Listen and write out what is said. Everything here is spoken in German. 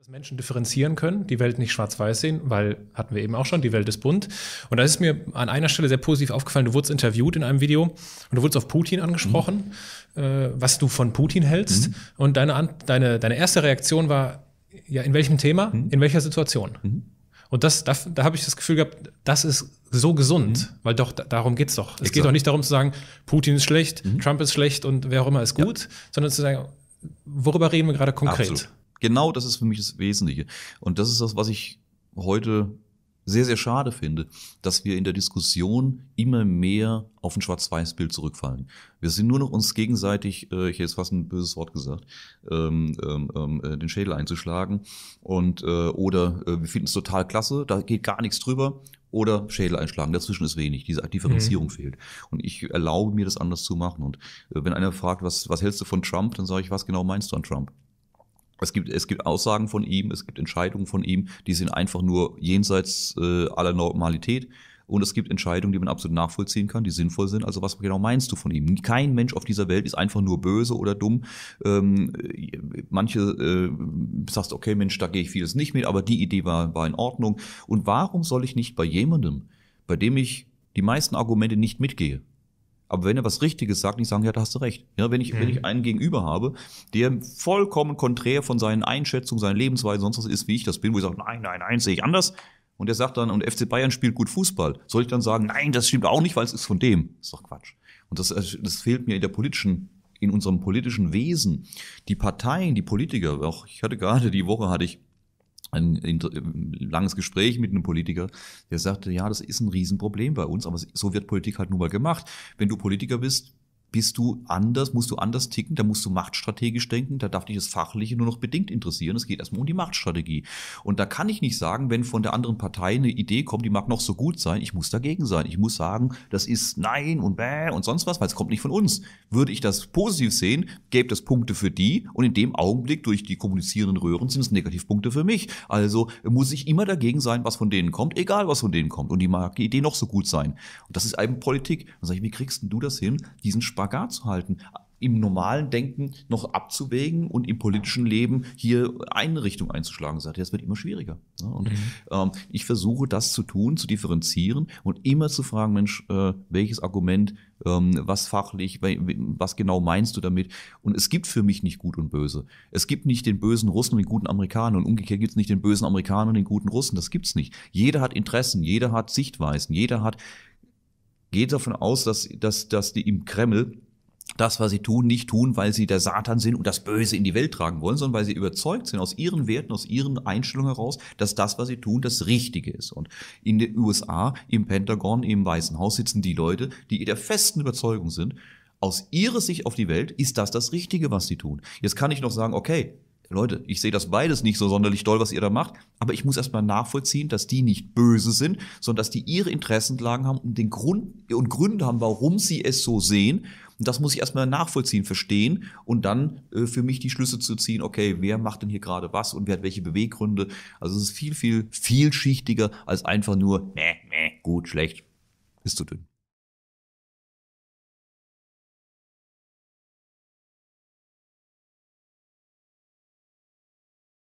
dass Menschen differenzieren können, die Welt nicht schwarz-weiß sehen, weil hatten wir eben auch schon, die Welt ist bunt. Und da ist mir an einer Stelle sehr positiv aufgefallen, du wurdest interviewt in einem Video und du wurdest auf Putin angesprochen, mhm. äh, was du von Putin hältst. Mhm. Und deine, deine, deine erste Reaktion war, ja, in welchem Thema, mhm. in welcher Situation? Mhm. Und das, da, da habe ich das Gefühl gehabt, das ist so gesund, mhm. weil doch da, darum es doch. Es Exakt. geht doch nicht darum zu sagen, Putin ist schlecht, mhm. Trump ist schlecht und wer auch immer ist gut, ja. sondern zu sagen, worüber reden wir gerade konkret? Absolut. Genau das ist für mich das Wesentliche. Und das ist das, was ich heute sehr, sehr schade finde, dass wir in der Diskussion immer mehr auf ein Schwarz-Weiß-Bild zurückfallen. Wir sind nur noch uns gegenseitig, äh, ich hätte jetzt fast ein böses Wort gesagt, ähm, ähm, ähm äh, den Schädel einzuschlagen. Und, äh, oder äh, wir finden es total klasse, da geht gar nichts drüber. Oder Schädel einschlagen, dazwischen ist wenig, diese Differenzierung mhm. fehlt. Und ich erlaube mir, das anders zu machen. Und äh, wenn einer fragt, was, was hältst du von Trump, dann sage ich, was genau meinst du an Trump? Es gibt, es gibt Aussagen von ihm, es gibt Entscheidungen von ihm, die sind einfach nur jenseits äh, aller Normalität. Und es gibt Entscheidungen, die man absolut nachvollziehen kann, die sinnvoll sind. Also was genau meinst du von ihm? Kein Mensch auf dieser Welt ist einfach nur böse oder dumm. Ähm, manche äh, sagst, okay, Mensch, da gehe ich vieles nicht mit, aber die Idee war, war in Ordnung. Und warum soll ich nicht bei jemandem, bei dem ich die meisten Argumente nicht mitgehe, aber wenn er was Richtiges sagt, nicht sagen, ja, da hast du recht. Ja, wenn ich, mhm. wenn ich mhm. einen Gegenüber habe, der vollkommen konträr von seinen Einschätzungen, seinen Lebensweisen, sonst was ist, wie ich das bin, wo ich sage, nein, nein, nein, sehe ich anders. Und der sagt dann, und FC Bayern spielt gut Fußball. Soll ich dann sagen, nein, das stimmt auch nicht, weil es ist von dem. Das ist doch Quatsch. Und das, also, das fehlt mir in der politischen in unserem politischen Wesen. Die Parteien, die Politiker, auch ich hatte gerade die Woche hatte ich ein, ein, langes Gespräch mit einem Politiker, der sagte, ja, das ist ein Riesenproblem bei uns, aber so wird Politik halt nun mal gemacht. Wenn du Politiker bist, bist du anders, musst du anders ticken, da musst du machtstrategisch denken, da darf dich das Fachliche nur noch bedingt interessieren. Es geht erstmal um die Machtstrategie. Und da kann ich nicht sagen, wenn von der anderen Partei eine Idee kommt, die mag noch so gut sein, ich muss dagegen sein. Ich muss sagen, das ist nein und bäh und sonst was, weil es kommt nicht von uns. Würde ich das positiv sehen, gäbe das Punkte für die und in dem Augenblick durch die kommunizierenden Röhren sind es Negativpunkte für mich. Also muss ich immer dagegen sein, was von denen kommt, egal was von denen kommt. Und die mag die Idee noch so gut sein. Und das ist eben Politik. Dann sage ich, wie kriegst denn du das hin, diesen Spaß Spagat zu halten im normalen Denken noch abzuwägen und im politischen Leben hier eine Richtung einzuschlagen. Sagt, das wird immer schwieriger. Ne? Und mhm. ähm, ich versuche das zu tun, zu differenzieren und immer zu fragen, Mensch, äh, welches Argument, ähm, was fachlich, was genau meinst du damit? Und es gibt für mich nicht gut und böse. Es gibt nicht den bösen Russen und den guten Amerikaner und umgekehrt gibt es nicht den bösen Amerikaner und den guten Russen. Das gibt es nicht. Jeder hat Interessen, jeder hat Sichtweisen, jeder hat geht davon aus, dass, dass, dass die im Kreml das, was sie tun, nicht tun, weil sie der Satan sind und das Böse in die Welt tragen wollen, sondern weil sie überzeugt sind aus ihren Werten, aus ihren Einstellungen heraus, dass das, was sie tun, das Richtige ist. Und in den USA, im Pentagon, im Weißen Haus sitzen die Leute, die der festen Überzeugung sind, aus ihrer Sicht auf die Welt ist das das Richtige, was sie tun. Jetzt kann ich noch sagen, okay, Leute, ich sehe das beides nicht so sonderlich doll, was ihr da macht, aber ich muss erstmal nachvollziehen, dass die nicht böse sind, sondern dass die ihre Interessenlagen haben und den Grund und Gründe haben, warum sie es so sehen. Und das muss ich erstmal nachvollziehen, verstehen und dann äh, für mich die Schlüsse zu ziehen, okay, wer macht denn hier gerade was und wer hat welche Beweggründe. Also es ist viel, viel, vielschichtiger als einfach nur, ne, ne, gut, schlecht, ist zu dünn.